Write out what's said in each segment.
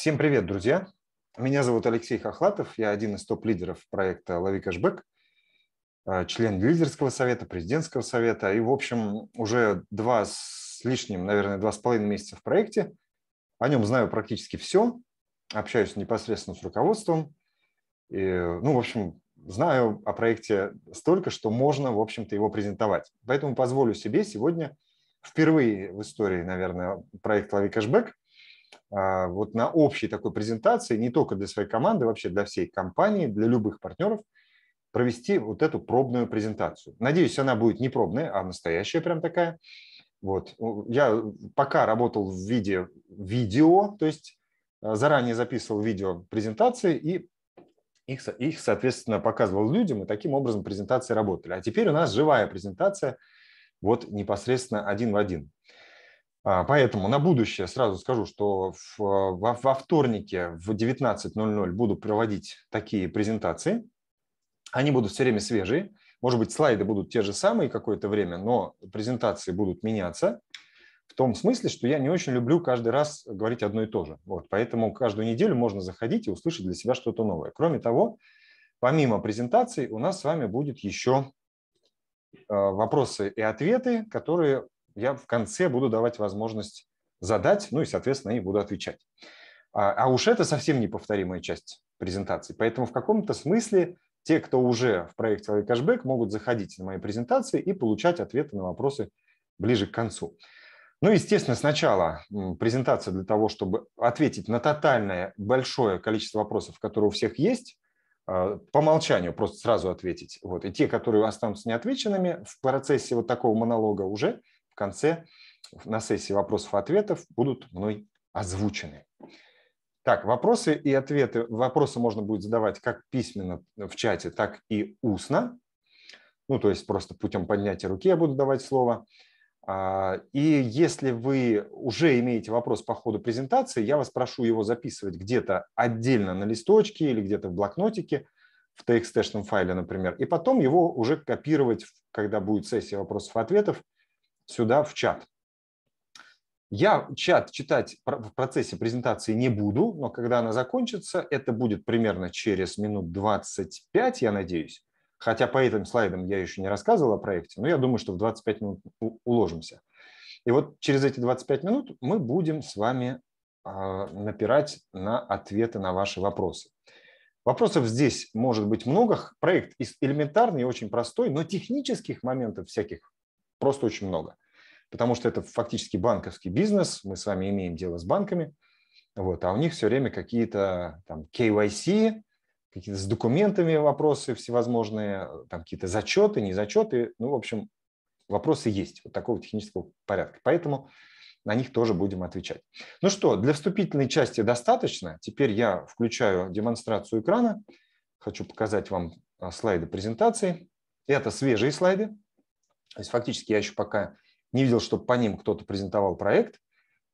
Всем привет, друзья! Меня зовут Алексей Хохлатов, я один из топ-лидеров проекта «Лови кэшбэк», э, член лидерского совета, президентского совета и, в общем, уже два с лишним, наверное, два с половиной месяца в проекте. О нем знаю практически все, общаюсь непосредственно с руководством. И, ну, в общем, знаю о проекте столько, что можно, в общем-то, его презентовать. Поэтому позволю себе сегодня впервые в истории, наверное, проект «Лови кэшбэк» – а, вот на общей такой презентации, не только для своей команды, вообще для всей компании, для любых партнеров, провести вот эту пробную презентацию. Надеюсь, она будет не пробная, а настоящая прям такая. Вот. Я пока работал в виде видео, то есть а, заранее записывал видео презентации и их, их, соответственно, показывал людям, и таким образом презентации работали. А теперь у нас живая презентация, вот непосредственно один в один. А, поэтому на будущее сразу скажу, что в, во, во вторнике в 19.00 буду проводить такие презентации. Они будут все время свежие. Может быть, слайды будут те же самые какое-то время, но презентации будут меняться. В том смысле, что я не очень люблю каждый раз говорить одно и то же. Вот, поэтому каждую неделю можно заходить и услышать для себя что-то новое. Кроме того, помимо презентаций у нас с вами будет еще э, вопросы и ответы, которые я в конце буду давать возможность задать, ну и, соответственно, и буду отвечать. А, а уж это совсем неповторимая часть презентации. Поэтому в каком-то смысле те, кто уже в проекте «Человек кэшбэк», могут заходить на мои презентации и получать ответы на вопросы ближе к концу. Ну, естественно, сначала презентация для того, чтобы ответить на тотальное большое количество вопросов, которые у всех есть, а, по умолчанию просто сразу ответить. Вот. И те, которые останутся неотвеченными в процессе вот такого монолога уже – конце на сессии вопросов и ответов будут мной озвучены. Так, вопросы и ответы. Вопросы можно будет задавать как письменно в чате, так и устно. Ну, то есть просто путем поднятия руки я буду давать слово. А, и если вы уже имеете вопрос по ходу презентации, я вас прошу его записывать где-то отдельно на листочке или где-то в блокнотике, в txt файле, например, и потом его уже копировать, когда будет сессия вопросов и ответов, сюда в чат. Я чат читать в процессе презентации не буду, но когда она закончится, это будет примерно через минут 25, я надеюсь. Хотя по этим слайдам я еще не рассказывал о проекте, но я думаю, что в 25 минут уложимся. И вот через эти 25 минут мы будем с вами а, напирать на ответы на ваши вопросы. Вопросов здесь может быть много. Проект элементарный и очень простой, но технических моментов всяких просто очень много. Потому что это фактически банковский бизнес, мы с вами имеем дело с банками, вот, а у них все время какие-то там KYC, какие-то с документами вопросы всевозможные, там какие-то зачеты, не зачеты, ну, в общем, вопросы есть вот такого технического порядка. Поэтому на них тоже будем отвечать. Ну что, для вступительной части достаточно. Теперь я включаю демонстрацию экрана. Хочу показать вам а, слайды презентации. Это свежие слайды, то есть фактически я еще пока не видел, чтобы по ним кто-то презентовал проект.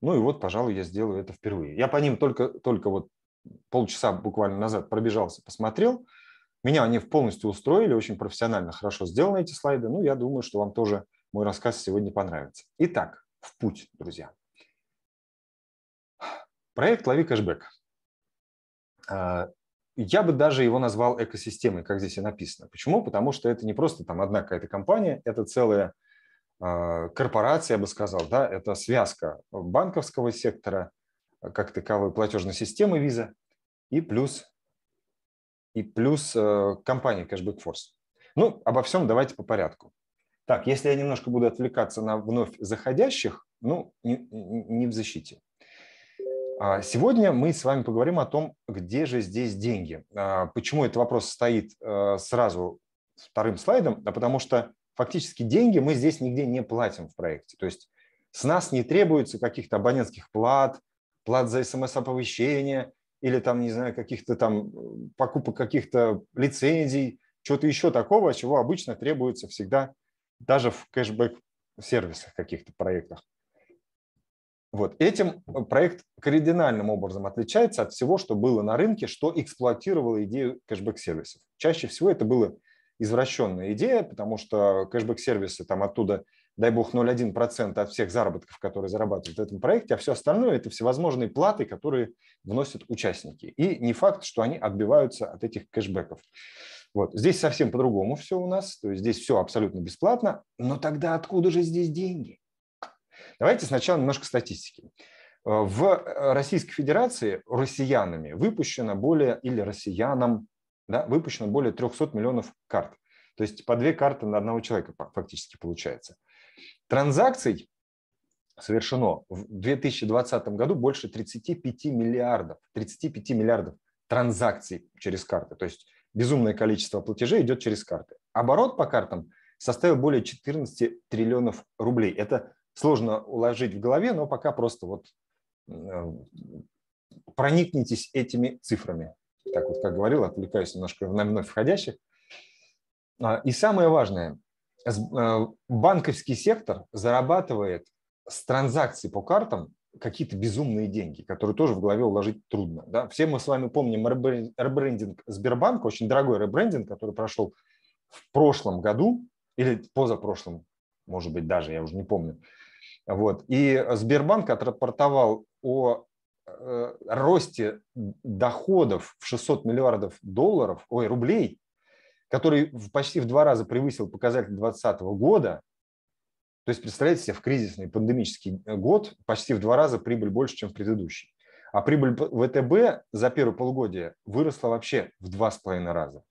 Ну и вот, пожалуй, я сделаю это впервые. Я по ним только, только вот полчаса буквально назад пробежался, посмотрел. Меня они полностью устроили, очень профессионально, хорошо сделаны эти слайды. Ну, я думаю, что вам тоже мой рассказ сегодня понравится. Итак, в путь, друзья. Проект «Лови кэшбэк». А, я бы даже его назвал экосистемой, как здесь и написано. Почему? Потому что это не просто там одна какая-то компания, это целая а, корпорация, я бы сказал, да, это связка банковского сектора, как таковой платежной системы Visa и плюс, и плюс э, компания Cashback Force. Ну, обо всем давайте по порядку. Так, если я немножко буду отвлекаться на вновь заходящих, ну, не, не в защите. А, сегодня мы с вами поговорим о том, где же здесь деньги. А, почему этот вопрос стоит э, сразу вторым слайдом? Да потому что фактически деньги мы здесь нигде не платим в проекте. То есть с нас не требуется каких-то абонентских плат, плат за смс-оповещение или там, не знаю, каких-то там э, покупок каких-то лицензий, чего-то еще такого, чего обычно требуется всегда даже в кэшбэк-сервисах каких-то проектах. Вот. Этим э, проект кардинальным образом отличается от всего, что было на рынке, что эксплуатировало идею кэшбэк-сервисов. Чаще всего это была извращенная идея, потому что кэшбэк-сервисы там оттуда, дай бог, 0,1% от всех заработков, которые зарабатывают в этом проекте, а все остальное – это всевозможные платы, которые вносят участники. И не факт, что они отбиваются от этих кэшбэков. Вот. Здесь совсем по-другому все у нас, то есть здесь все абсолютно бесплатно, но тогда откуда же здесь деньги? Давайте сначала немножко статистики. Э, в э, Российской Федерации россиянами выпущено более, или россиянам, да, выпущено более 300 миллионов карт. То есть по две карты на одного человека фактически получается. Транзакций совершено в 2020 году больше 35 миллиардов. 35 миллиардов транзакций через карты. То есть безумное количество платежей идет через карты. Оборот по картам составил более 14 триллионов рублей. Это сложно уложить в голове, но пока просто вот э, проникнитесь этими цифрами. Так вот, как говорил, отвлекаюсь немножко на вновь входящих. А, и самое важное, э, банковский сектор зарабатывает с транзакций по картам какие-то безумные деньги, которые тоже в голове уложить трудно. Да? Все мы с вами помним ребрендинг Сбербанка, очень дорогой ребрендинг, который прошел в прошлом году или позапрошлом, может быть, даже, я уже не помню. Вот. И Сбербанк отрапортовал о э, росте доходов в 600 миллиардов долларов, ой, рублей, который почти в два раза превысил показатель 2020 года, то есть, представляете себе, в кризисный пандемический э, год почти в два раза прибыль больше, чем в предыдущий. А прибыль ВТБ за первое полугодие выросла вообще в два с половиной раза.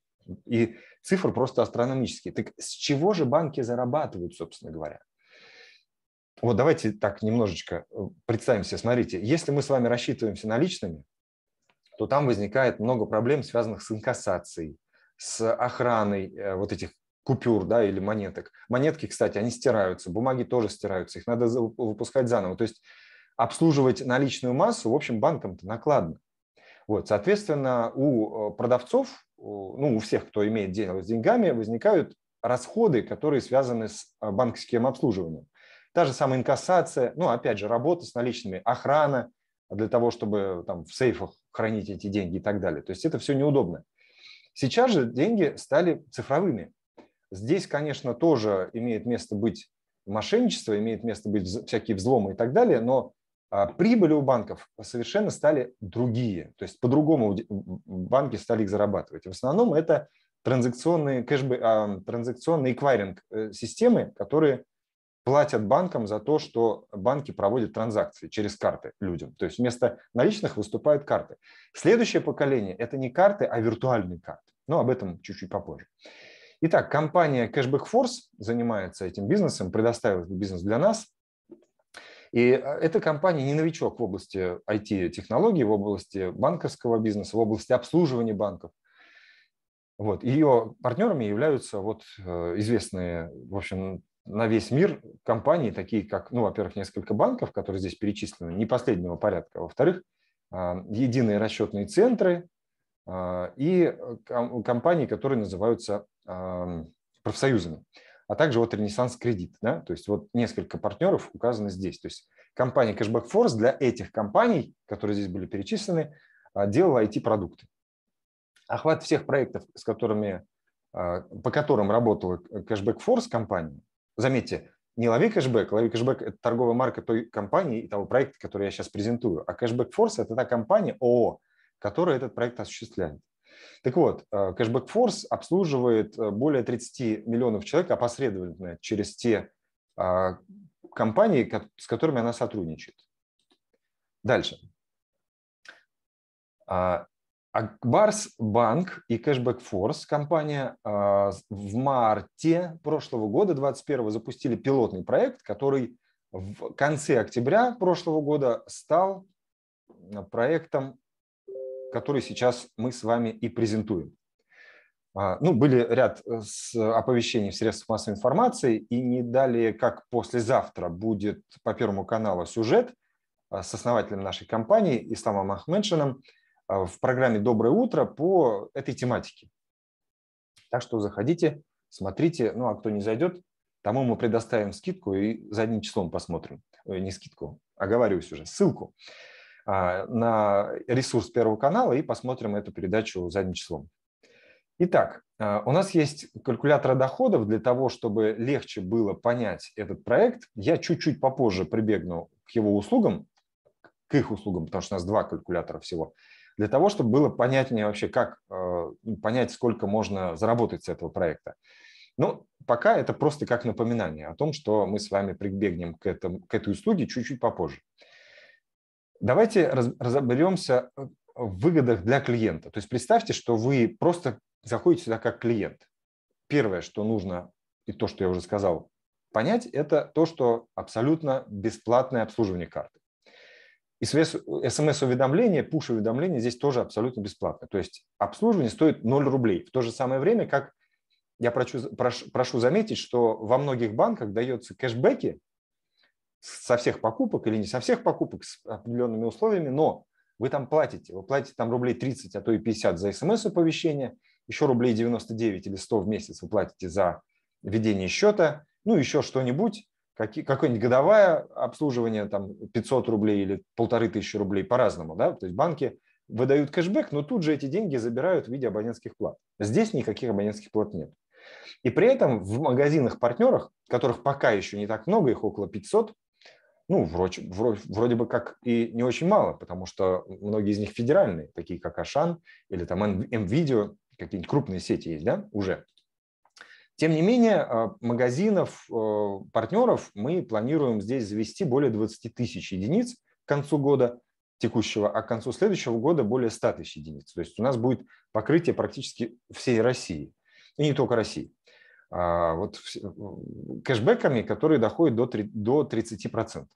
И цифры просто астрономические. Так с чего же банки зарабатывают, собственно говоря? вот давайте так немножечко э, представим себе. Смотрите, если мы с вами рассчитываемся наличными, то там возникает много проблем, связанных с инкассацией, с охраной э, вот этих купюр да, или монеток. Монетки, кстати, они стираются, бумаги тоже стираются, их надо выпускать заново. То есть обслуживать наличную массу, в общем, банкам-то накладно. Вот, соответственно, у э, продавцов, ну, у всех, кто имеет дело с деньгами, возникают расходы, которые связаны с банковским обслуживанием. Та же самая инкассация, ну, опять же, работа с наличными, охрана для того, чтобы там в сейфах хранить эти деньги и так далее. То есть это все неудобно. Сейчас же деньги стали цифровыми. Здесь, конечно, тоже имеет место быть мошенничество, имеет место быть всякие взломы и так далее, но а, прибыли у банков совершенно стали другие. То есть по-другому банки стали их зарабатывать. В основном это транзакционные, кэшбэ, транзакционные эквайринг э, системы, которые платят банкам за то, что банки проводят транзакции через карты людям. То есть вместо наличных выступают карты. Следующее поколение – это не карты, а виртуальные карты. Но об этом чуть-чуть попозже. Итак, компания Cashback Force занимается этим бизнесом, предоставила этот бизнес для нас. И а, эта компания не новичок в области IT-технологий, в области банковского бизнеса, в области обслуживания банков. Вот. Ее партнерами являются вот э, известные, в общем, на весь мир компании, такие как, ну, во-первых, несколько банков, которые здесь перечислены, не последнего порядка, во-вторых, а, единые расчетные центры а, и э, компании, которые называются профсоюзами, а также вот Ренессанс Кредит, да, то есть вот несколько партнеров указаны здесь, то есть компания Cashback Force для этих компаний, которые здесь были перечислены, а, делала IT-продукты. Охват всех проектов, с которыми, по которым работала Cashback Force компания, заметьте, не лови кэшбэк. Лови кэшбэк – это торговая марка той компании и того проекта, который я сейчас презентую. А кэшбэк Force – это та компания ООО, которая этот проект осуществляет. Так вот, э, кэшбэк Force обслуживает э, более 30 миллионов человек опосредованно через те а, компании, с которыми она сотрудничает. Дальше. А, а Барс Банк и Кэшбэк Форс, компания, а, в марте прошлого года, 21 запустили пилотный проект, который в конце октября прошлого года стал а, проектом, который сейчас мы с вами и презентуем. А, ну, были ряд э, оповещений в средствах массовой информации, и не далее, как послезавтра будет по Первому каналу сюжет с основателем нашей компании Исламом Ахменшином – а, в программе «Доброе утро» по этой тематике. Так что заходите, смотрите. Ну, а кто не зайдет, тому мы предоставим скидку и задним числом посмотрим. Не скидку, оговариваюсь уже, ссылку а, на ресурс Первого канала и посмотрим эту передачу задним числом. Итак, а, у нас есть калькулятор доходов для того, чтобы легче было понять этот проект. Я чуть-чуть попозже прибегну к его услугам, к их услугам, потому что у нас два калькулятора всего для того, чтобы было понятнее вообще, как э, ну, понять, сколько можно заработать с этого проекта. Но ну, пока это просто как напоминание о том, что мы с вами прибегнем к, этому, к этой услуге чуть-чуть попозже. Давайте разберемся э, в выгодах для клиента. То есть представьте, что вы просто заходите сюда как клиент. Первое, что нужно, и то, что я уже сказал, понять, это то, что абсолютно бесплатное обслуживание карты. И смс-уведомления, пуш-уведомления здесь тоже абсолютно бесплатно. То есть обслуживание стоит 0 рублей. В то же самое время, как я прошу, прошу, прошу заметить, что во многих банках дается кэшбэки со всех покупок или не со всех покупок с определенными условиями, но вы там платите. Вы платите там рублей 30, а то и 50 за смс-оповещение, еще рублей 99 или 100 в месяц вы платите за ведение счета, ну еще что-нибудь какое-нибудь годовое обслуживание, там 500 рублей или полторы тысячи рублей, по-разному, да, то есть банки выдают кэшбэк, но тут же эти деньги забирают в виде абонентских плат. Здесь никаких абонентских плат нет. И при этом в магазинах-партнерах, которых пока еще не так много, их около 500, ну, вроде, вроде, вроде бы как и не очень мало, потому что многие из них федеральные, такие как Ашан или там м какие-нибудь крупные сети есть, да, уже. Тем не менее, э, магазинов, э, партнеров мы планируем здесь завести более 20 тысяч единиц к концу года текущего, а к концу следующего года более 100 тысяч единиц. То есть у нас будет покрытие практически всей России, и не только России. А, вот кэшбэками, которые доходят до 30%.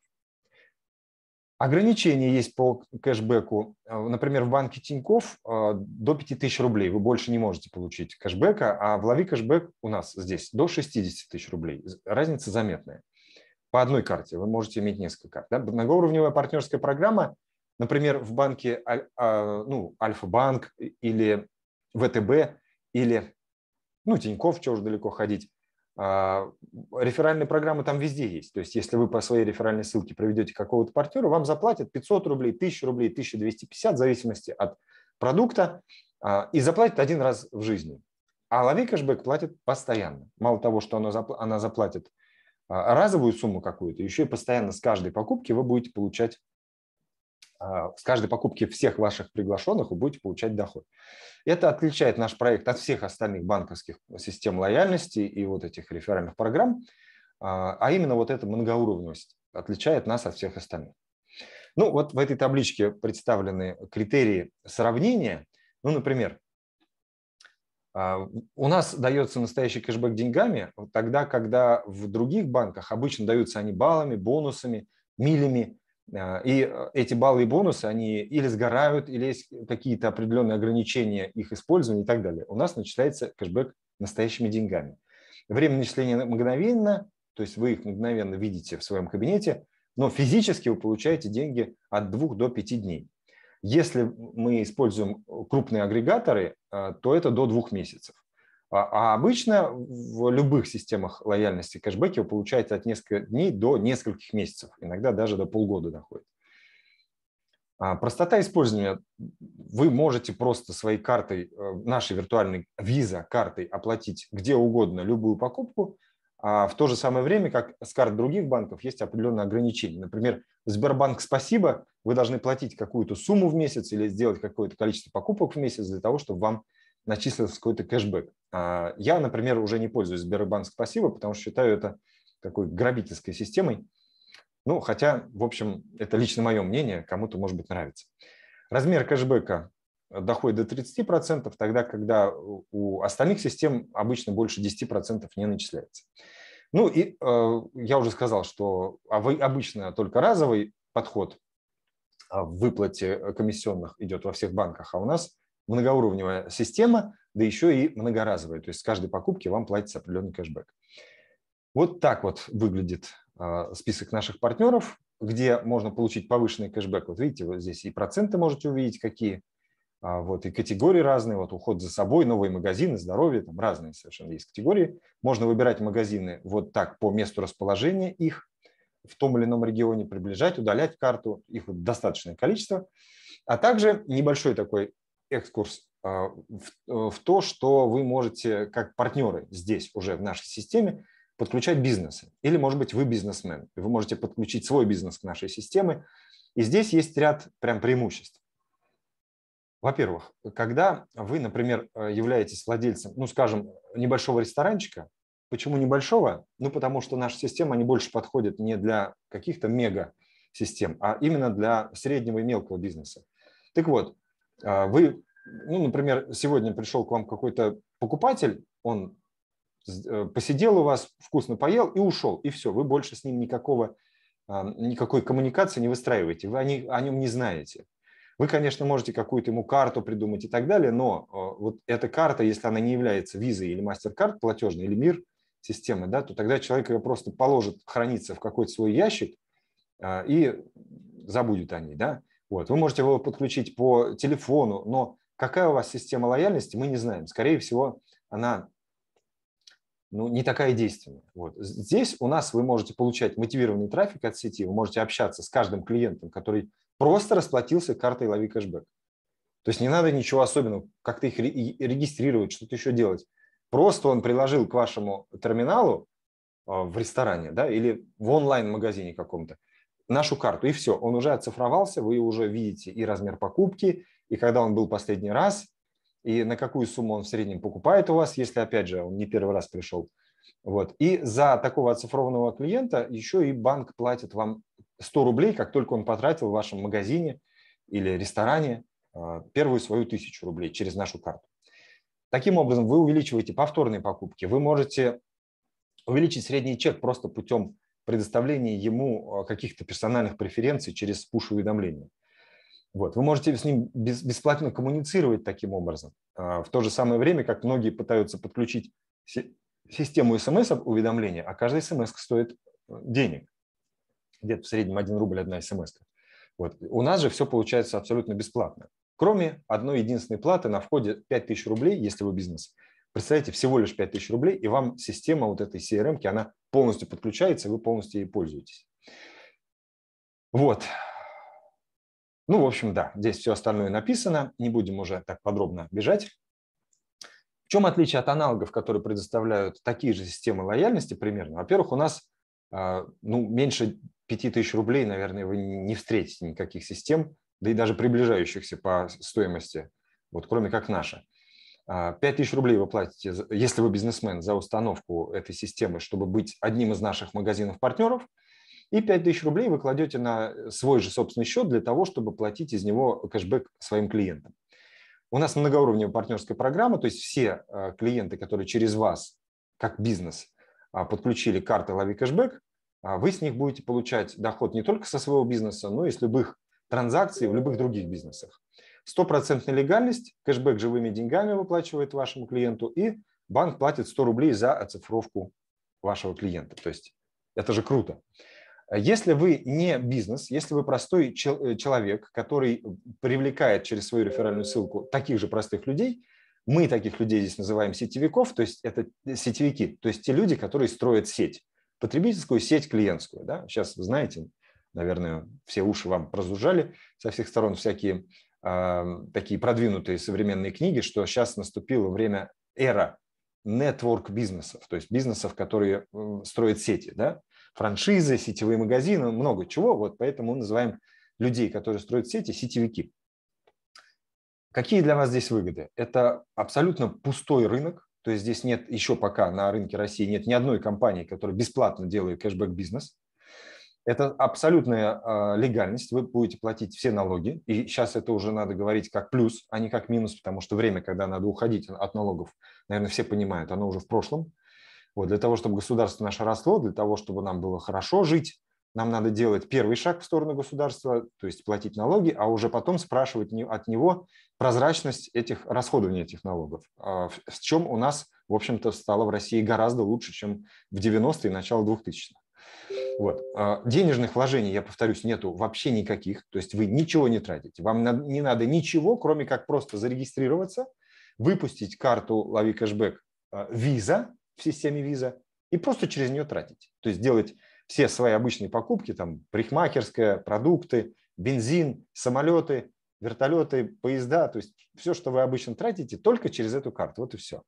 Ограничения есть по кэшбэку. Э, например, в банке Тиньков э, до 5000 рублей вы больше не можете получить кэшбэка, а в Лови кэшбэк у нас здесь до 60 тысяч рублей. Разница заметная. По одной карте вы можете иметь несколько карт. Да? Многоуровневая партнерская программа, например, в банке а, ну, Альфа-банк или ВТБ или ну, Тиньков, чего уж далеко ходить, а, реферальные программы там везде есть. То есть, если вы по своей реферальной ссылке проведете какого-то партнера, вам заплатят 500 рублей, 1000 рублей, 1250, в зависимости от продукта, а, и заплатят один раз в жизни. А лови кэшбэк платит постоянно. Мало того, что она, она заплатит а, разовую сумму какую-то, еще и постоянно с каждой покупки вы будете получать с а, каждой покупки всех ваших приглашенных вы будете получать доход. Это отличает наш проект от всех остальных банковских систем лояльности и вот этих реферальных программ, а, а именно вот эта многоуровневость отличает нас от всех остальных. Ну вот в этой табличке представлены критерии сравнения. Ну, например, а, у нас дается настоящий кэшбэк деньгами тогда, когда в других банках обычно даются они баллами, бонусами, милями, а, и э, эти баллы и бонусы, они или сгорают, или есть какие-то определенные ограничения их использования и так далее. У нас начисляется кэшбэк настоящими деньгами. Время начисления мгновенно, то есть вы их мгновенно видите в своем кабинете, но физически вы получаете деньги от 2 до 5 дней. Если мы используем крупные агрегаторы, а, то это до 2 месяцев. А, а обычно в любых системах лояльности кэшбэки вы получаете от нескольких дней до нескольких месяцев, иногда даже до полгода доходит. А, простота использования. Вы можете просто своей картой, э, нашей виртуальной виза картой оплатить где угодно любую покупку, а в то же самое время, как с карт других банков, есть определенные ограничения. Например, Сбербанк «Спасибо» вы должны платить какую-то сумму в месяц или сделать какое-то количество покупок в месяц для того, чтобы вам начислился какой-то кэшбэк. А, я, например, уже не пользуюсь Сбербанк спасибо, потому что считаю это такой грабительской системой. Ну, хотя, в общем, это лично мое мнение, кому-то, может быть, нравится. Размер кэшбэка доходит до 30%, тогда, когда у остальных систем обычно больше 10% не начисляется. Ну и э, я уже сказал, что а обычно только разовый подход а в выплате комиссионных идет во всех банках, а у нас многоуровневая система, да еще и многоразовая. То есть с каждой покупки вам платится определенный кэшбэк. Вот так вот выглядит а, список наших партнеров, где можно получить повышенный кэшбэк. Вот видите, вот здесь и проценты можете увидеть какие, а, вот, и категории разные, вот уход за собой, новые магазины, здоровье, там разные совершенно есть категории. Можно выбирать магазины вот так по месту расположения их, в том или ином регионе приближать, удалять карту, их достаточное количество. А также небольшой такой экскурс а, в то, что вы можете как партнеры здесь уже в нашей системе подключать бизнесы. Или, может быть, вы бизнесмен, и вы можете подключить свой бизнес к нашей системе. И здесь есть ряд прям преимуществ. Во-первых, когда вы, например, э, являетесь владельцем, ну, скажем, небольшого ресторанчика, почему небольшого? Ну, потому что наша система, не больше подходит не для каких-то мега систем, а именно для среднего и мелкого бизнеса. Так вот, а вы, ну, например, сегодня пришел к вам какой-то покупатель, он э, посидел у вас, вкусно поел и ушел, и все, вы больше с ним никакого, а, никакой коммуникации не выстраиваете, вы о, ней, о нем не знаете. Вы, конечно, можете какую-то ему карту придумать и так далее, но а, вот эта карта, если она не является визой или мастер-карт платежной, или мир системы, да, то тогда человек ее просто положит храниться в какой-то свой ящик и забудет о ней. Да? Вот. Вы можете его подключить по телефону, но какая у вас система лояльности, мы не знаем. Скорее всего, она ну, не такая действенная. Вот. Здесь у нас вы можете получать мотивированный трафик от сети, вы можете общаться с каждым клиентом, который просто расплатился картой «Лови кэшбэк». То есть не надо ничего особенного, как-то их регистрировать, что-то еще делать. Просто он приложил к вашему терминалу а, в ресторане да, или в онлайн-магазине каком-то нашу карту, и все, он уже оцифровался, вы уже видите и размер покупки, и когда он был последний раз, и на какую сумму он в среднем покупает у вас, если, опять же, он не первый раз пришел. Вот. И за такого оцифрованного клиента еще и банк платит вам 100 рублей, как только он потратил в вашем магазине или ресторане а, первую свою тысячу рублей через нашу карту. Таким образом, вы увеличиваете повторные покупки. Вы можете увеличить средний чек просто путем предоставление ему а, каких-то персональных преференций через пуш-уведомления. Вот. Вы можете с ним бесплатно коммуницировать таким образом. А, в то же самое время, как многие пытаются подключить систему смс-уведомления, а каждая смс стоит э, денег. Где-то в среднем 1 рубль одна смс. Вот. У нас же все получается абсолютно бесплатно. Кроме одной единственной платы на входе 5000 рублей, если вы бизнес – Представляете, всего лишь 5000 рублей, и вам система вот этой CRM, она полностью подключается, и вы полностью ей пользуетесь. Вот. Ну, в общем, да, здесь все остальное написано, не будем уже так подробно бежать. В чем отличие от аналогов, которые предоставляют такие же системы лояльности примерно? Во-первых, у нас а, ну, меньше 5000 рублей, наверное, вы не встретите никаких систем, да и даже приближающихся по стоимости, вот кроме как наша. 5000 а, рублей вы платите, если вы бизнесмен, за установку этой системы, чтобы быть одним из наших магазинов-партнеров, и 5000 рублей вы кладете на э, свой же собственный счет для того, чтобы платить из него кэшбэк своим клиентам. У нас многоуровневая партнерская программа, то есть все а, клиенты, которые через вас, как бизнес, а, подключили карты «Лови кэшбэк», вы с них будете получать доход не только со своего бизнеса, но и с любых транзакций в любых других бизнесах стопроцентная легальность, кэшбэк живыми деньгами выплачивает вашему клиенту, и банк платит 100 рублей за оцифровку вашего клиента. То есть это же круто. Если вы не бизнес, если вы простой э, человек, который привлекает через свою реферальную ссылку таких же простых людей, мы таких людей здесь называем сетевиков, то есть это э, сетевики, то есть те люди, которые строят сеть, потребительскую сеть клиентскую. Да? Сейчас знаете, наверное, все уши вам разужали со всех сторон всякие такие продвинутые современные книги, что сейчас наступило время эра нетворк бизнесов, то есть бизнесов, которые строят сети, да? франшизы, сетевые магазины, много чего, вот поэтому мы называем людей, которые строят сети, сетевики. Какие для вас здесь выгоды? Это абсолютно пустой рынок, то есть здесь нет еще пока на рынке России нет ни одной компании, которая бесплатно делает кэшбэк-бизнес. Это абсолютная э, легальность, вы будете платить все налоги, и сейчас это уже надо говорить как плюс, а не как минус, потому что время, когда надо уходить от налогов, наверное, все понимают, оно уже в прошлом. Вот, для того, чтобы государство наше росло, для того, чтобы нам было хорошо жить, нам надо делать первый шаг в сторону государства, то есть платить налоги, а уже потом спрашивать от него прозрачность этих расходования этих налогов, С а чем у нас, в общем-то, стало в России гораздо лучше, чем в 90-е и начало 2000-х. Вот. А, денежных вложений, я повторюсь, нету вообще никаких, то есть вы ничего не тратите. Вам не надо ничего, кроме как просто зарегистрироваться, выпустить карту «Лови кэшбэк» а, виза в системе виза и просто через нее тратить. То есть делать все свои обычные покупки, там парикмахерская, продукты, бензин, самолеты, вертолеты, поезда, то есть все, что вы обычно тратите, только через эту карту. Вот и все.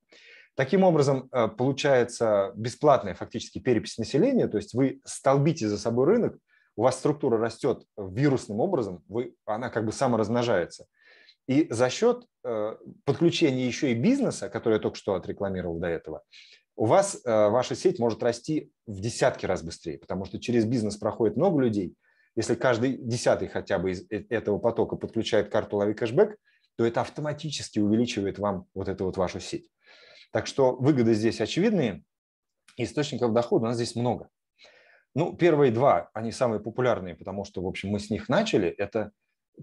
Таким образом, э, получается бесплатная фактически перепись населения, то есть вы столбите за собой рынок, у вас структура растет вирусным образом, вы, она как бы саморазмножается. И за счет э, подключения еще и бизнеса, который я только что отрекламировал до этого, у вас э, ваша сеть может расти в десятки раз быстрее, потому что через бизнес проходит много людей. Если каждый десятый хотя бы из этого потока подключает карту «Лови кэшбэк», то это автоматически увеличивает вам вот эту вот вашу сеть. Так что выгоды здесь очевидные, источников дохода у нас здесь много. Ну, первые два, они самые популярные, потому что, в общем, мы с них начали. Это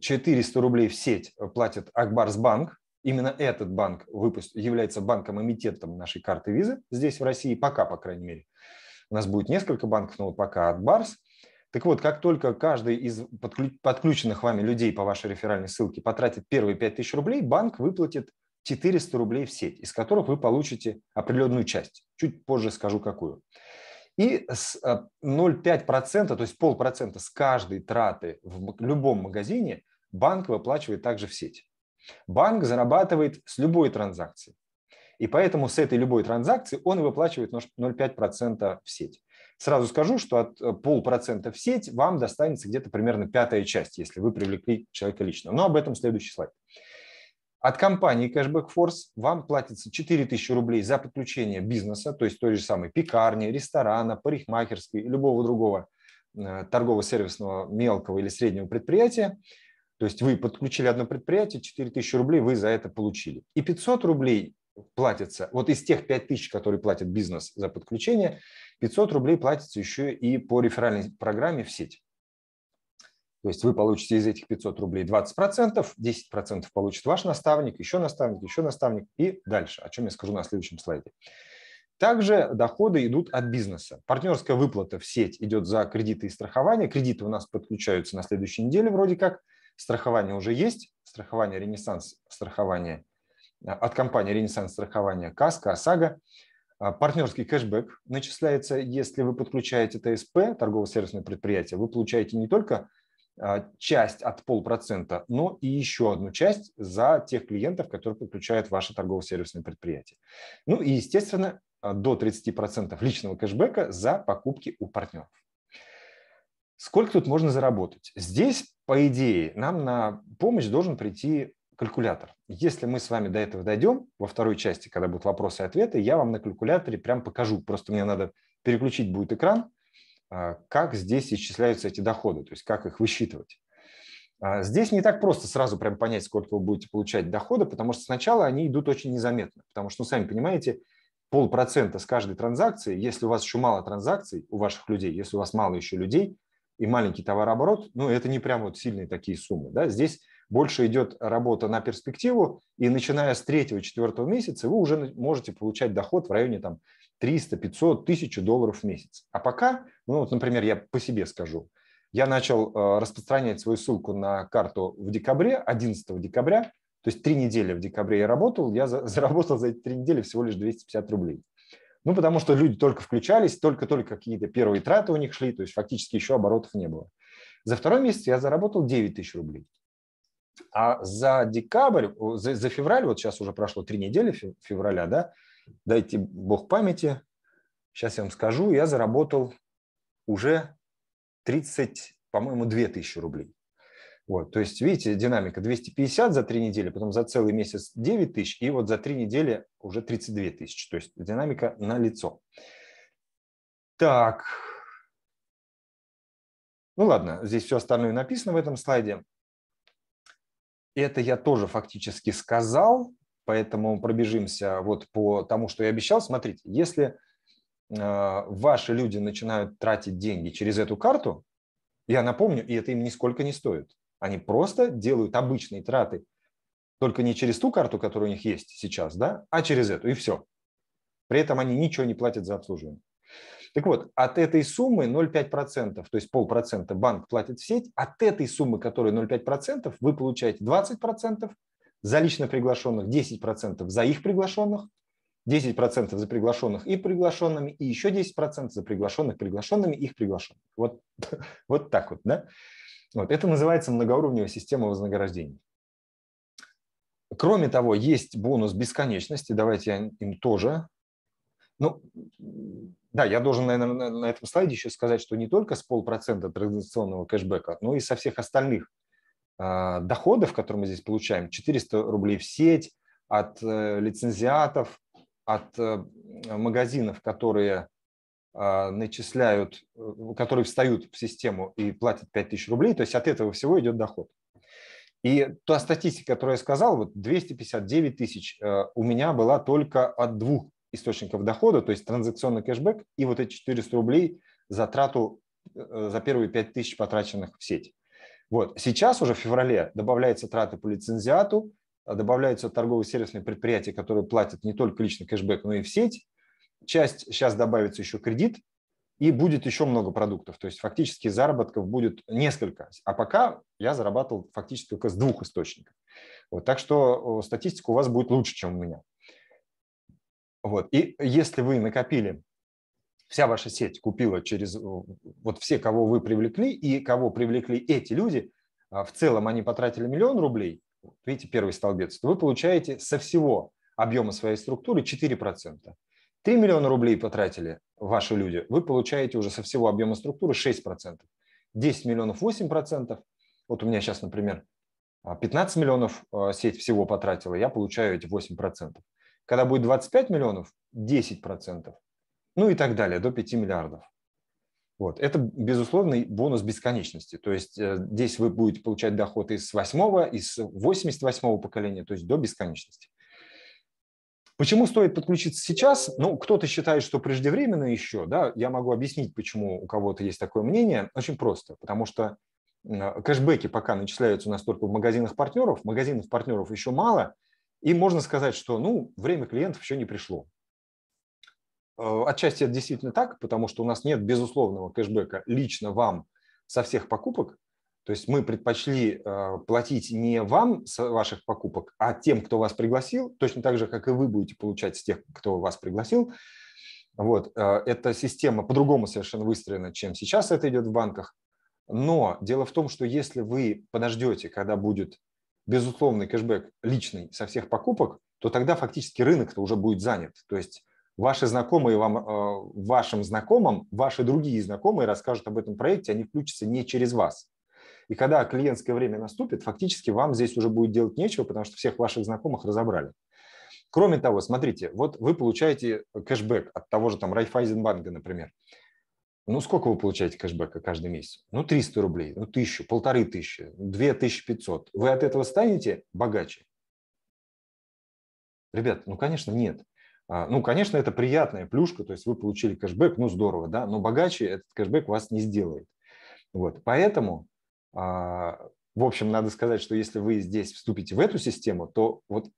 400 рублей в сеть платит Акбарсбанк. Именно этот банк выпуск, является банком-эмитентом нашей карты визы здесь, в России, пока, по крайней мере. У нас будет несколько банков, но вот пока Акбарс. Так вот, как только каждый из подключенных вами людей по вашей реферальной ссылке потратит первые 5000 рублей, банк выплатит 400 рублей в сеть, из которых вы получите определенную часть. Чуть позже скажу, какую. И с 0,5%, а, то есть полпроцента с каждой траты в любом магазине банк выплачивает также в сеть. Банк зарабатывает с любой транзакции. И поэтому с этой любой транзакции он выплачивает 0,5% в сеть. Сразу скажу, что от э, полпроцента в сеть вам достанется где-то примерно пятая часть, если вы привлекли человека лично. Но об этом следующий слайд. От компании Cashback Force вам платится 4000 рублей за подключение бизнеса, то есть той же самой пекарни, ресторана, парикмахерской любого другого э, торгово-сервисного мелкого или среднего предприятия. То есть вы подключили одно предприятие, 4000 рублей вы за это получили. И 500 рублей платится, вот из тех 5000, которые платит бизнес за подключение, 500 рублей платится еще и по реферальной программе в сеть. То есть вы получите из этих 500 рублей 20%, 10% получит ваш наставник, еще наставник, еще наставник и дальше, о чем я скажу на следующем слайде. Также доходы идут от бизнеса. Партнерская выплата в сеть идет за кредиты и страхование. Кредиты у нас подключаются на следующей неделе вроде как. Страхование уже есть. Страхование «Ренессанс», страхование э, от компании «Ренессанс страхование» «Каска», «ОСАГО». А партнерский кэшбэк начисляется, если вы подключаете ТСП, торгово-сервисное предприятие, вы получаете не только а, часть от полпроцента, но и еще одну часть за тех клиентов, которые подключают ваше торгово-сервисное предприятие. Ну и, естественно, а, до 30% личного кэшбэка за покупки у партнеров. Сколько тут можно заработать? Здесь, по идее, нам на помощь должен прийти калькулятор. Если мы с вами до этого дойдем, во второй части, когда будут вопросы и ответы, я вам на калькуляторе прям покажу. Просто мне надо переключить будет экран, а, как здесь исчисляются эти доходы, то есть как их высчитывать. А, здесь не так просто сразу прям понять, сколько вы будете получать дохода, потому что сначала они идут очень незаметно, потому что, ну, сами понимаете, полпроцента с каждой транзакции, если у вас еще мало транзакций у ваших людей, если у вас мало еще людей и маленький товарооборот, ну, это не прям вот сильные такие суммы, да, здесь больше идет работа на перспективу, и начиная с третьего-четвертого месяца вы уже можете получать доход в районе там 300, 500, 1000 долларов в месяц. А пока, ну вот, например, я по себе скажу, я начал э, распространять свою ссылку на карту в декабре, 11 декабря, то есть три недели в декабре я работал, я заработал за эти три недели всего лишь 250 рублей. Ну, потому что люди только включались, только-только какие-то первые траты у них шли, то есть фактически еще оборотов не было. За второй месяц я заработал 9 тысяч рублей. А за декабрь, за, за февраль, вот сейчас уже прошло три недели февраля, да, дайте бог памяти, сейчас я вам скажу, я заработал уже 30, по-моему, 2000 рублей. Вот, то есть, видите, динамика 250 за три недели, потом за целый месяц 9 тысяч, и вот за три недели уже 32 тысячи. То есть динамика на лицо. Так. Ну ладно, здесь все остальное написано в этом слайде. Это я тоже фактически сказал поэтому пробежимся вот по тому, что я обещал. Смотрите, если а, ваши люди начинают тратить деньги через эту карту, я напомню, и это им нисколько не стоит. Они просто делают обычные траты, только не через ту карту, которая у них есть сейчас, да, а через эту, и все. При этом они ничего не платят за обслуживание. Так вот, от этой суммы 0,5%, то есть полпроцента банк платит в сеть, от этой суммы, которая 0,5%, вы получаете 20%, за лично приглашенных 10% за их приглашенных, 10% за приглашенных и приглашенными, и еще 10% за приглашенных приглашенными, их приглашенных. Вот, вот так вот, да? Вот, это называется многоуровневая система вознаграждений. Кроме того, есть бонус бесконечности, давайте я им тоже. Ну, да, я должен, наверное, на этом слайде еще сказать, что не только с полпроцента транзакционного кэшбэка, но и со всех остальных – а, доходов, которые мы здесь получаем, 400 рублей в сеть от э, лицензиатов, от э, магазинов, которые а, начисляют, э, которые встают в систему и платят 5000 рублей, то есть от этого всего идет доход. И та статистика, которую я сказал, вот 259 тысяч у меня была только от двух источников дохода, то есть транзакционный кэшбэк и вот эти 400 рублей затрату за первые 5 тысяч потраченных в сеть. Вот. Сейчас уже в феврале добавляются траты по лицензиату, э, добавляются торговые сервисные предприятия, которые платят не только личный кэшбэк, но и в сеть. Часть сейчас добавится еще кредит, и будет еще много продуктов. То есть фактически заработков будет несколько. А пока я зарабатывал фактически только с двух источников. Вот, так что статистика у вас будет лучше, чем у меня. Вот. И если вы накопили вся ваша сеть купила через э, вот все, кого вы привлекли и кого привлекли эти люди, а в целом они потратили миллион рублей, видите, первый столбец, то вы получаете со всего объема своей структуры 4%. 3 миллиона рублей потратили ваши люди, вы получаете уже со всего объема структуры 6%. 10 миллионов 8%. Вот у меня сейчас, например, 15 а, миллионов а, сеть всего потратила, я получаю эти 8%. Когда будет 25 миллионов, 10% ну и так далее, до 5 миллиардов. Вот. Это, безусловный бонус бесконечности. То есть э, здесь вы будете получать доход из 8 из 88 поколения, то есть до бесконечности. Почему стоит подключиться сейчас? Ну, кто-то считает, что преждевременно еще, да, я могу объяснить, почему у кого-то есть такое мнение. Очень просто, потому что э, кэшбэки пока начисляются у нас только в магазинах партнеров, магазинов партнеров еще мало, и можно сказать, что, ну, время клиентов еще не пришло. Э, отчасти это действительно так, потому что у нас нет безусловного кэшбэка лично вам со всех покупок. То есть мы предпочли э, платить не вам с ваших покупок, а тем, кто вас пригласил, точно так же, как и вы будете получать с тех, кто вас пригласил. Вот. Э, эта система по-другому совершенно выстроена, чем сейчас это идет в банках. Но дело в том, что если вы подождете, когда будет безусловный кэшбэк личный со всех покупок, то тогда фактически рынок-то уже будет занят. То есть Ваши знакомые вам, э, вашим знакомым, ваши другие знакомые расскажут об этом проекте, они включатся не через вас. И когда клиентское время наступит, фактически вам здесь уже будет делать нечего, потому что всех ваших знакомых разобрали. Кроме того, смотрите, вот вы получаете кэшбэк от того же там Райфайзенбанка, например. Ну, сколько вы получаете кэшбэка каждый месяц? Ну, 300 рублей, ну, 1000, полторы тысячи, 2500. Вы от этого станете богаче? Ребят, ну, конечно, нет. А, ну, конечно, это приятная плюшка, то есть вы получили кэшбэк, ну здорово, да, но богаче этот кэшбэк вас не сделает. Вот, поэтому, а, в общем, надо сказать, что если вы здесь вступите в эту систему, то вот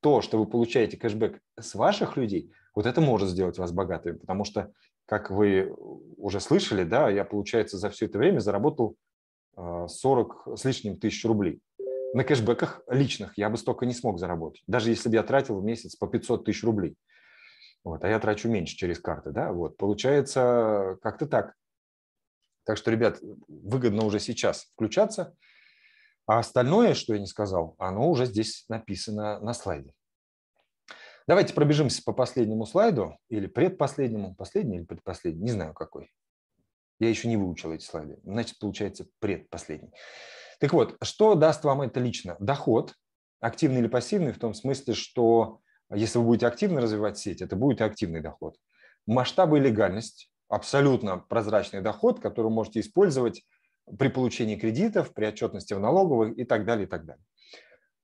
то, что вы получаете кэшбэк с ваших людей, вот это может сделать вас богатыми, потому что, как вы уже слышали, да, я, получается, за все это время заработал 40 а, с лишним тысяч рублей. На кэшбэках личных я бы столько не смог заработать, даже если бы я тратил в месяц по 500 тысяч рублей вот, а я трачу меньше через карты, да, вот, получается как-то так. Так что, ребят, выгодно уже сейчас включаться, а остальное, что я не сказал, оно уже здесь написано на слайде. Давайте пробежимся по последнему слайду или предпоследнему, последний или предпоследний, не знаю какой. Я еще не выучил эти слайды, значит, получается предпоследний. Так вот, что даст вам это лично? Доход, активный или пассивный, в том смысле, что если вы будете активно развивать сеть, это будет активный доход. Масштабы и легальность – абсолютно прозрачный доход, который можете использовать при получении кредитов, при отчетности в налоговых и так далее, и так далее.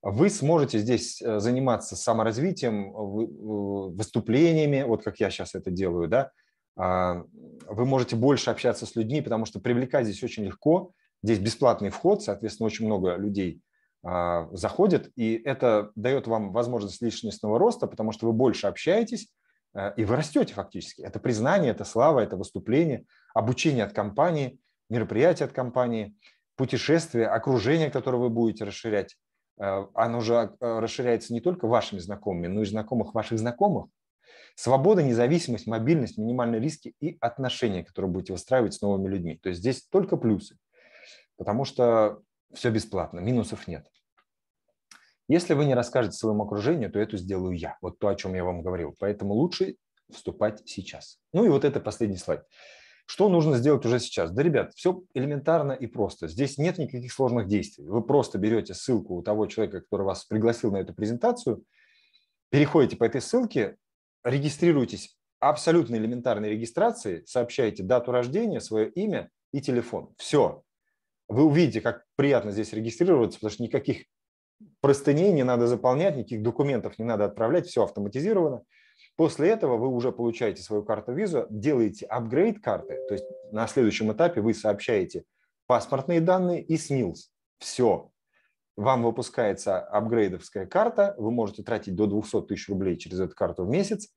Вы сможете здесь э, заниматься саморазвитием, э, выступлениями, вот как я сейчас это делаю, да, а, вы можете больше общаться с людьми, потому что привлекать здесь очень легко. Здесь бесплатный вход, соответственно, очень много людей а, заходит, и это дает вам возможность личностного роста, потому что вы больше общаетесь, э, и вы растете фактически. Это признание, это слава, это выступление, обучение от компании, мероприятие от компании, путешествие, окружение, которое вы будете расширять. Э, оно уже э, расширяется не только вашими знакомыми, но и знакомых ваших знакомых. Свобода, независимость, мобильность, минимальные риски и отношения, которые будете выстраивать с новыми людьми. То есть здесь только плюсы, потому что все бесплатно, минусов нет. Если вы не расскажете своему окружению, то эту сделаю я. Вот то, о чем я вам говорил. Поэтому лучше вступать сейчас. Ну и вот это последний слайд. Что нужно сделать уже сейчас? Да, ребят, все элементарно и просто. Здесь нет никаких сложных действий. Вы просто берете ссылку у того человека, который вас пригласил на эту презентацию, переходите по этой ссылке, регистрируйтесь абсолютно элементарной регистрации, сообщаете дату рождения, свое имя и телефон. Все. Вы увидите, как приятно здесь регистрироваться, потому что никаких простыней не надо заполнять, никаких документов не надо отправлять, все автоматизировано. После этого вы уже получаете свою карту визу, делаете апгрейд карты, то есть на следующем этапе вы сообщаете паспортные данные и СНИЛС. Все. Вам выпускается апгрейдовская карта, вы можете тратить до 200 тысяч рублей через эту карту в месяц,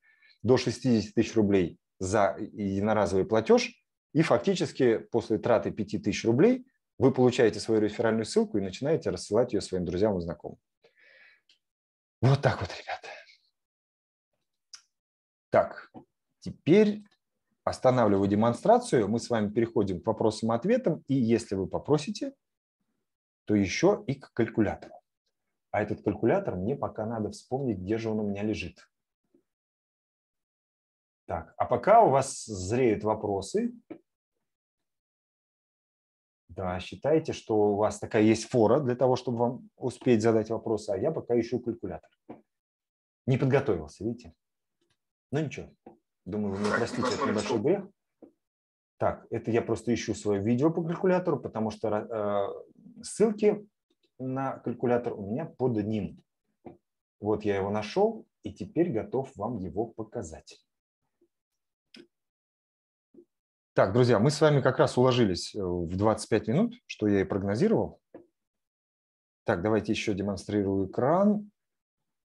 до 60 тысяч рублей за единоразовый платеж, и фактически после траты 5 тысяч рублей вы получаете свою реферальную ссылку и начинаете рассылать ее своим друзьям и знакомым. Вот так вот, ребята. Так, теперь останавливаю демонстрацию. Мы с вами переходим к вопросам и ответам. И если вы попросите, то еще и к калькулятору. А этот калькулятор мне пока надо вспомнить, где же он у меня лежит. Так, а пока у вас зреют вопросы, да, считайте, что у вас такая есть фора для того, чтобы вам успеть задать вопросы, а я пока ищу калькулятор. Не подготовился, видите? Ну ничего, думаю, вы меня простите, это небольшой грех. Так, это я просто ищу свое видео по калькулятору, потому что э, ссылки на калькулятор у меня под ним. Вот я его нашел и теперь готов вам его показать. Так, друзья, мы с вами как раз уложились э, в 25 минут, что я и прогнозировал. Так, давайте еще демонстрирую экран.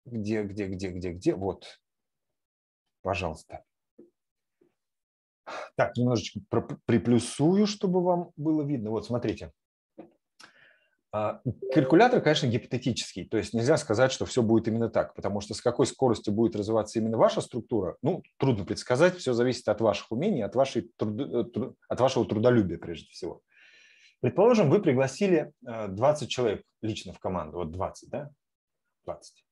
Где, где, где, где, где? Вот. Пожалуйста. Так, немножечко приплюсую, чтобы вам было видно. Вот, смотрите. А, калькулятор, конечно, гипотетический, то есть нельзя сказать, что все будет именно так, потому что с какой скоростью будет развиваться именно ваша структура, ну, трудно предсказать, все зависит от ваших умений, от, вашей труд... Э, от вашего трудолюбия прежде всего. Предположим, вы пригласили 20 э, человек лично в команду, вот 20, да? 20.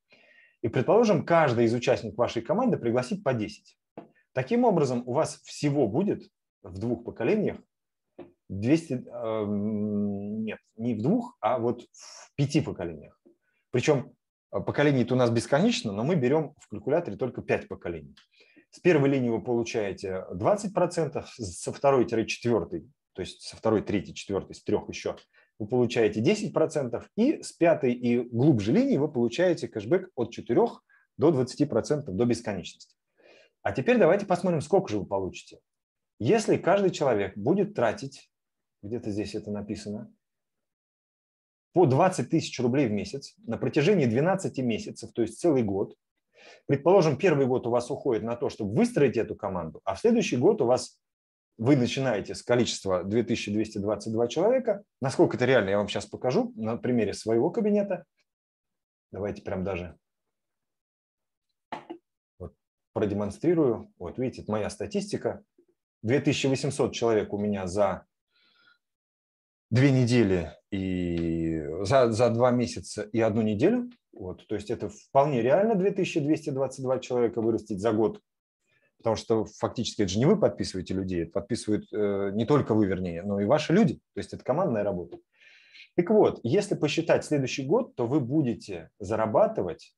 И предположим, каждый из участников вашей команды пригласит по 10. Таким образом, у вас всего будет в двух поколениях 200, э, эм, нет, не в двух, а вот в пяти поколениях. Причем э, поколений-то у нас бесконечно, но мы берем в калькуляторе только пять поколений. С первой линии вы получаете 20%, со второй-четвертой, то есть со второй, третьей, четвертой, с трех еще, вы получаете 10%, и с пятой и глубже линии вы получаете кэшбэк от 4 до 20% до бесконечности. А теперь давайте посмотрим, сколько же вы получите. Если каждый человек будет тратить где-то здесь это написано, по 20 тысяч рублей в месяц на протяжении 12 месяцев, то есть целый год. Предположим, первый год у вас уходит на то, чтобы выстроить эту команду, а в следующий год у вас вы начинаете с количества 2222 человека. Насколько это реально, я вам сейчас покажу на примере своего кабинета. Давайте прям даже вот продемонстрирую. Вот видите, это моя статистика. 2800 человек у меня за две недели и за, за два месяца и одну неделю. Вот, то есть это вполне реально 2222 человека вырастить за год, потому что фактически это же не вы подписываете людей, это подписывают э, не только вы, вернее, но и ваши люди. То есть это командная работа. Так вот, если посчитать следующий год, то вы будете зарабатывать,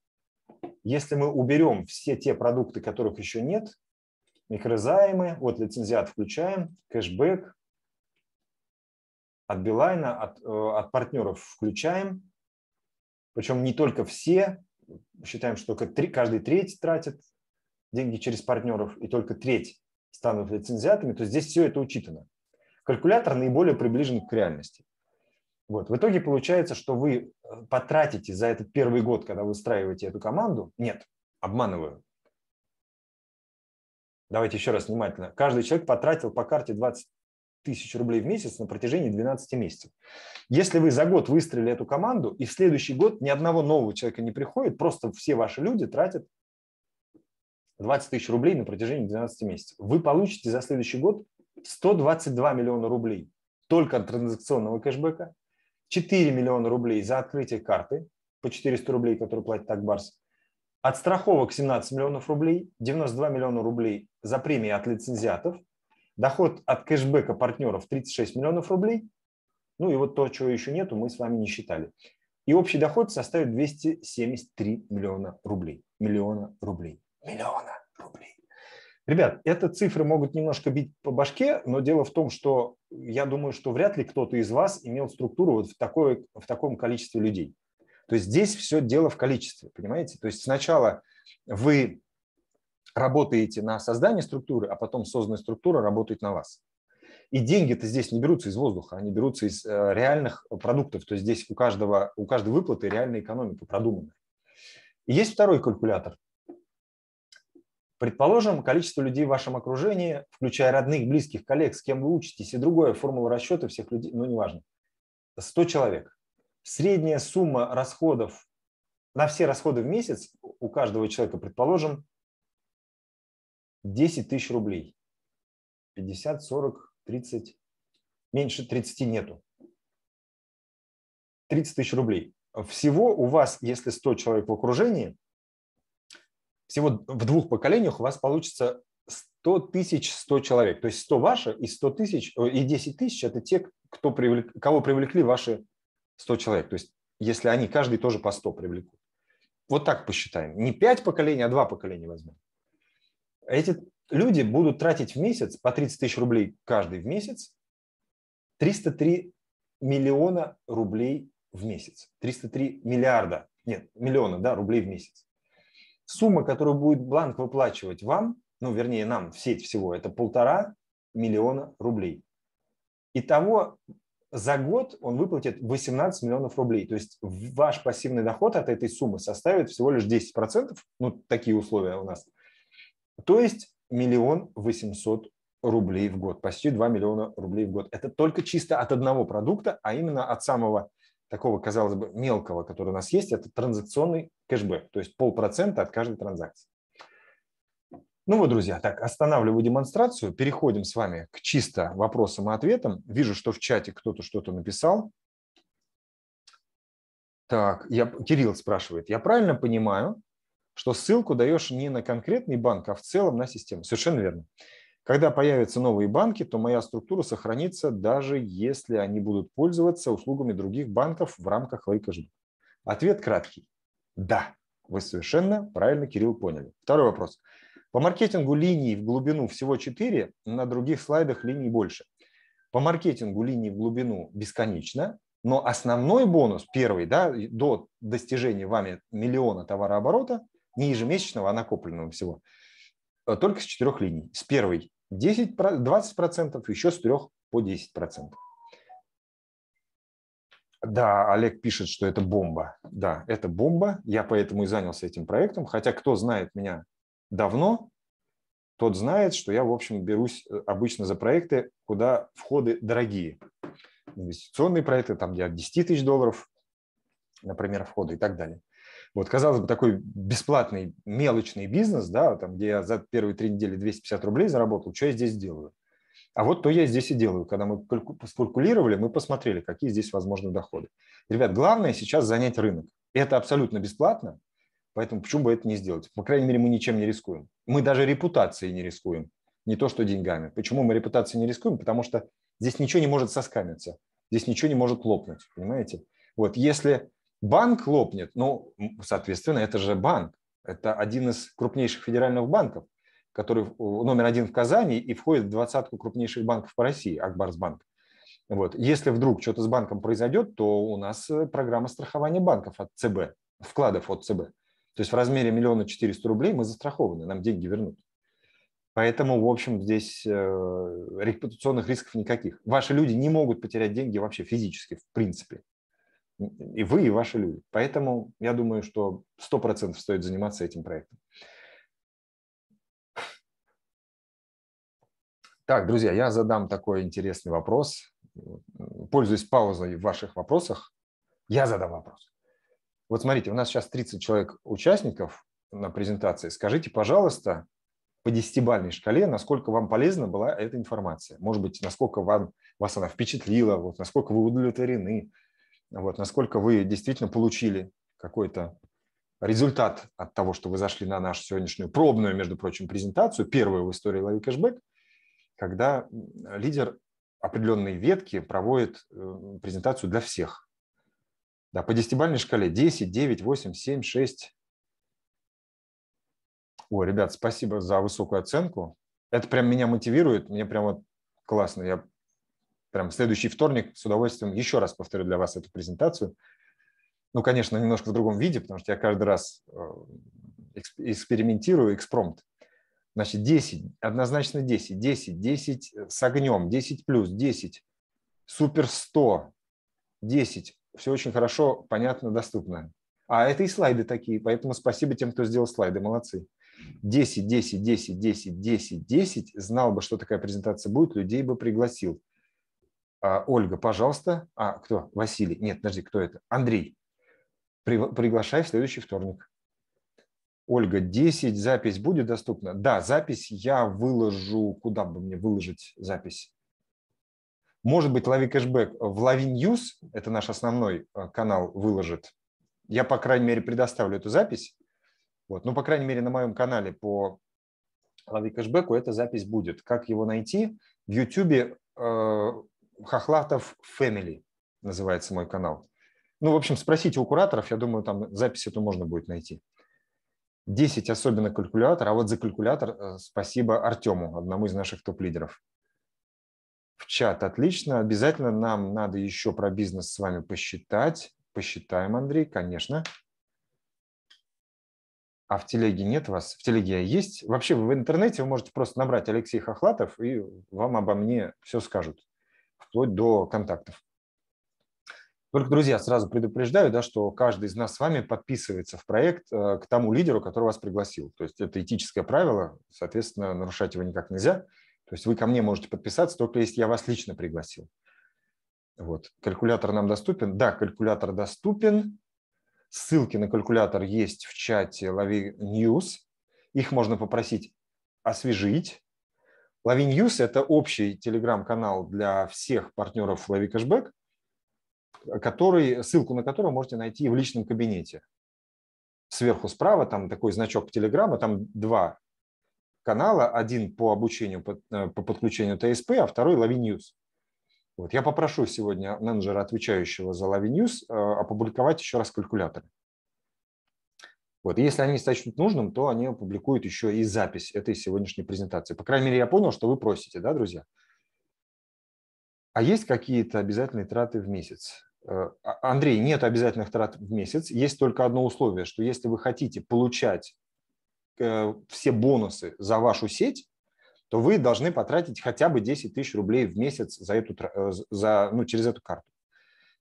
если мы уберем все те продукты, которых еще нет, микрозаймы, вот лицензиат включаем, кэшбэк, от Билайна, от, э, от партнеров включаем. Причем не только все, считаем, что каждый треть тратит деньги через партнеров, и только треть станут лицензиатами, то здесь все это учитано. Калькулятор наиболее приближен к реальности. Вот. В итоге получается, что вы э, потратите за этот первый год, когда вы устраиваете эту команду, нет, обманываю. Давайте еще раз внимательно. Каждый человек потратил по карте 20 тысяч рублей в месяц на протяжении 12 месяцев. Если вы за год выстроили эту команду, и в следующий год ни одного нового человека не приходит, просто все ваши люди тратят 20 тысяч рублей на протяжении 12 месяцев. Вы получите за следующий год 122 миллиона рублей только от транзакционного кэшбэка, 4 миллиона рублей за открытие карты по 400 рублей, которые платит такбарс, от страховок 17 миллионов рублей, 92 миллиона рублей за премии от лицензиатов – Доход от кэшбэка партнеров 36 миллионов рублей. Ну и вот то, чего еще нету, мы с вами не считали. И общий доход составит 273 миллиона рублей. Миллиона рублей. Миллиона рублей. Ребят, это цифры могут немножко бить по башке, но дело в том, что я думаю, что вряд ли кто-то из вас имел структуру вот в, такое, в таком количестве людей. То есть здесь все дело в количестве, понимаете? То есть сначала вы работаете на создание структуры, а потом созданная структура работает на вас. И деньги-то здесь не берутся из воздуха, они берутся из э, реальных продуктов. То есть здесь у, каждого, у каждой выплаты реальная экономика продуманная. И есть второй калькулятор. Предположим, количество людей в вашем окружении, включая родных, близких, коллег, с кем вы учитесь, и другое, формула расчета всех людей, ну, неважно, 100 человек. Средняя сумма расходов на все расходы в месяц у каждого человека, предположим, 10 тысяч рублей. 50, 40, 30, меньше 30 нету. 30 тысяч рублей. Всего у вас, если 100 человек в окружении, всего в двух поколениях у вас получится 100 тысяч 100 человек. То есть 100 ваши и 100 тысяч, э, и 10 тысяч – это те, кто привлек, кого привлекли ваши 100 человек. То есть если они каждый тоже по 100 привлекут. Вот так посчитаем. Не 5 поколений, а 2 поколения возьмем. Эти люди будут тратить в месяц по 30 тысяч рублей каждый в месяц, 303 миллиона рублей в месяц. 303 миллиарда, нет, миллиона да, рублей в месяц. Сумма, которую будет банк выплачивать вам, ну, вернее, нам в сеть всего, это полтора миллиона рублей. Итого за год он выплатит 18 миллионов рублей. То есть ваш пассивный доход от этой суммы составит всего лишь 10%, ну, такие условия у нас – то есть миллион восемьсот рублей в год, почти 2 миллиона рублей в год. Это только чисто от одного продукта, а именно от самого такого, казалось бы, мелкого, который у нас есть, это транзакционный кэшбэк, то есть полпроцента от каждой транзакции. Ну вот, друзья, так, останавливаю демонстрацию, переходим с вами к чисто вопросам и ответам. Вижу, что в чате кто-то что-то написал. Так, я, Кирилл спрашивает, я правильно понимаю, что ссылку даешь не на конкретный банк, а в целом на систему. Совершенно верно. Когда появятся новые банки, то моя структура сохранится, даже если они будут пользоваться услугами других банков в рамках ЛКЖБ. Ответ краткий. Да, вы совершенно правильно, Кирилл, поняли. Второй вопрос. По маркетингу линий в глубину всего 4, на других слайдах линий больше. По маркетингу линий в глубину бесконечно, но основной бонус, первый, да, до достижения вами миллиона товарооборота – не ежемесячного, а накопленного всего, э, только с четырех линий. С первой 10, 20%, еще с трех по 10%. Да, Олег пишет, что это бомба. Да, это бомба. Я поэтому и занялся этим проектом. Хотя кто знает меня давно, тот знает, что я, в общем, берусь э, обычно за проекты, куда входы дорогие. Инвестиционные проекты, там где от 10 тысяч долларов, например, входы и так далее. Вот, казалось бы, такой бесплатный мелочный бизнес, да, там, где я за первые три недели 250 рублей заработал, что я здесь делаю? А вот то я здесь и делаю. Когда мы скалькулировали, мы посмотрели, какие здесь возможны доходы. Ребят, главное сейчас занять рынок. Это абсолютно бесплатно, поэтому почему бы это не сделать? По крайней мере, мы ничем не рискуем. Мы даже репутацией не рискуем, не то что деньгами. Почему мы репутацией не рискуем? Потому что здесь ничего не может соскамиться, здесь ничего не может лопнуть, понимаете? Вот если Банк лопнет, ну, соответственно, это же банк. Это один из крупнейших федеральных банков, который номер один в Казани и входит в двадцатку крупнейших банков по России, Акбарсбанк. Вот. Если вдруг что-то с банком произойдет, то у нас э, программа страхования банков от ЦБ, вкладов от ЦБ. То есть в размере миллиона четыреста рублей мы застрахованы, нам деньги вернут. Поэтому, в общем, здесь э, репутационных рисков никаких. Ваши люди не могут потерять деньги вообще физически, в принципе и вы, и ваши люди. Поэтому я думаю, что 100% стоит заниматься этим проектом. Так, друзья, я задам такой интересный вопрос. Пользуясь паузой в ваших вопросах, я задам вопрос. Вот смотрите, у нас сейчас 30 человек участников на презентации. Скажите, пожалуйста, по десятибальной шкале, насколько вам полезна была эта информация? Может быть, насколько вам, вас она впечатлила, вот, насколько вы удовлетворены, вот, насколько вы действительно получили какой-то результат от того, что вы зашли на нашу сегодняшнюю пробную, между прочим, презентацию, первую в истории «Лови кэшбэк», когда лидер определенной ветки проводит э, презентацию для всех. Да, по десятибальной шкале 10, 9, 8, 7, 6. О, ребят, спасибо за высокую оценку. Это прям меня мотивирует, мне прям вот классно. Я прям следующий вторник с удовольствием еще раз повторю для вас эту презентацию. Ну, конечно, немножко в другом виде, потому что я каждый раз э, экспериментирую, экспромт. Значит, 10, однозначно 10, 10, 10 с огнем, 10 плюс, 10, супер 100, 10. Все очень хорошо, понятно, доступно. А это и слайды такие, поэтому спасибо тем, кто сделал слайды, молодцы. 10, 10, 10, 10, 10, 10, знал бы, что такая презентация будет, людей бы пригласил. А, Ольга, пожалуйста. А, кто? Василий. Нет, подожди, кто это? Андрей. При, приглашай в следующий вторник. Ольга, 10 запись будет доступна? Да, запись я выложу. Куда бы мне выложить запись? Может быть, Лави Кэшбэк в Лави Ньюс, это наш основной э, канал, выложит. Я, по крайней мере, предоставлю эту запись. Вот. Ну, по крайней мере, на моем канале по Лави Кэшбэку эта запись будет. Как его найти? В YouTube Хохлатов Family называется мой канал. Ну, в общем, спросите у кураторов, я думаю, там запись эту можно будет найти. 10 особенно калькулятор, а вот за калькулятор э, спасибо Артему, одному из наших топ-лидеров. В чат отлично, обязательно нам надо еще про бизнес с вами посчитать. Посчитаем, Андрей, конечно. А в телеге нет вас? В телеге есть. Вообще в интернете вы можете просто набрать Алексей Хохлатов, и вам обо мне все скажут вплоть до контактов. Только, друзья, сразу предупреждаю, да, что каждый из нас с вами подписывается в проект э, к тому лидеру, который вас пригласил. То есть это этическое правило, соответственно, нарушать его никак нельзя. То есть вы ко мне можете подписаться, только если я вас лично пригласил. Вот. Калькулятор нам доступен? Да, калькулятор доступен. Ссылки на калькулятор есть в чате Лови News. Их можно попросить освежить, Лави Ньюс – это общий телеграм-канал для всех партнеров Лави Кэшбэк, который, ссылку на который можете найти в личном кабинете. Сверху справа там такой значок телеграмма, там два канала, один по обучению, э, по, подключению ТСП, а второй Лави Ньюс. Вот. Я попрошу сегодня менеджера, отвечающего за Лави Ньюс, э, опубликовать еще раз калькуляторы. Вот. И если они сочтут нужным, то они опубликуют еще и запись этой сегодняшней презентации. По крайней мере, я понял, что вы просите, да, друзья? А есть какие-то обязательные траты в месяц? Э, а, Андрей, нет обязательных трат в месяц. Есть только одно условие, что если вы хотите получать э, все бонусы за вашу сеть, то вы должны потратить хотя бы 10 тысяч рублей в месяц за эту, э, за, ну, через эту карту.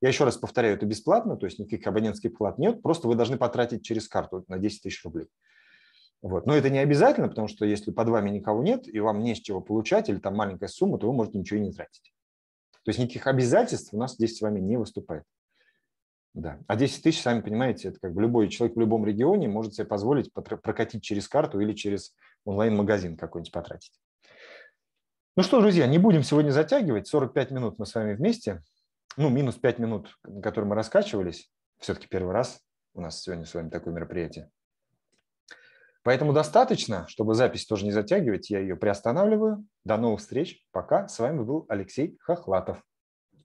Я еще раз повторяю, это бесплатно, то есть никаких абонентских плат нет, просто вы должны потратить через карту на 10 тысяч рублей. Вот. Но это не обязательно, потому что если под вами никого нет, и вам не с чего получать, или там маленькая сумма, то вы можете ничего и не тратить. То есть никаких обязательств у нас здесь с вами не выступает. Да. А 10 тысяч, сами понимаете, это как бы любой человек в любом регионе может себе позволить прокатить через карту или через онлайн-магазин какой-нибудь потратить. Ну что, друзья, не будем сегодня затягивать. 45 минут мы с вами вместе ну, минус 5 минут, на которые мы раскачивались, все-таки первый раз у нас сегодня с вами такое мероприятие. Поэтому достаточно, чтобы запись тоже не затягивать, я ее приостанавливаю. До новых встреч. Пока. С вами был Алексей Хохлатов.